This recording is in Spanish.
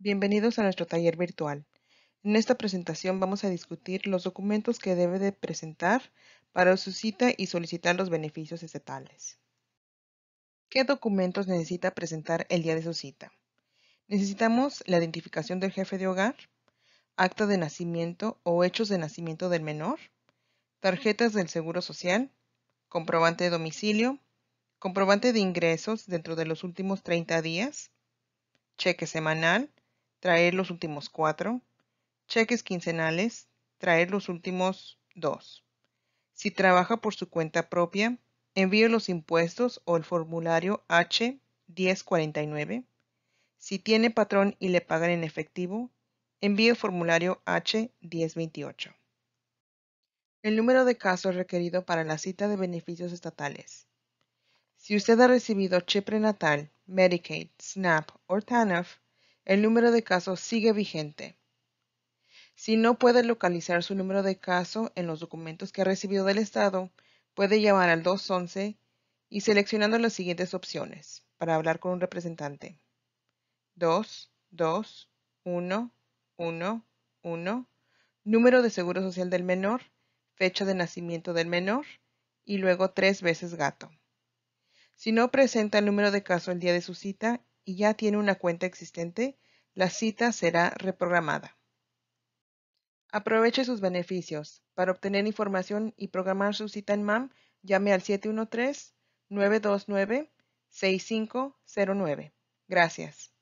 Bienvenidos a nuestro taller virtual. En esta presentación vamos a discutir los documentos que debe de presentar para su cita y solicitar los beneficios estatales. ¿Qué documentos necesita presentar el día de su cita? Necesitamos la identificación del jefe de hogar, acta de nacimiento o hechos de nacimiento del menor, tarjetas del Seguro Social, comprobante de domicilio, comprobante de ingresos dentro de los últimos 30 días, cheque semanal, traer los últimos cuatro. Cheques quincenales, traer los últimos dos. Si trabaja por su cuenta propia, envíe los impuestos o el formulario H-1049. Si tiene patrón y le pagan en efectivo, envíe el formulario H-1028. El número de casos requerido para la cita de beneficios estatales. Si usted ha recibido chip prenatal, Medicaid, SNAP o TANF, el número de casos sigue vigente. Si no puede localizar su número de caso en los documentos que ha recibido del Estado, puede llamar al 211 y seleccionando las siguientes opciones para hablar con un representante. 2, 2, 1, 1, 1, número de seguro social del menor, fecha de nacimiento del menor y luego tres veces gato. Si no presenta el número de caso el día de su cita y ya tiene una cuenta existente, la cita será reprogramada. Aproveche sus beneficios. Para obtener información y programar su cita en MAM, llame al 713-929-6509. Gracias.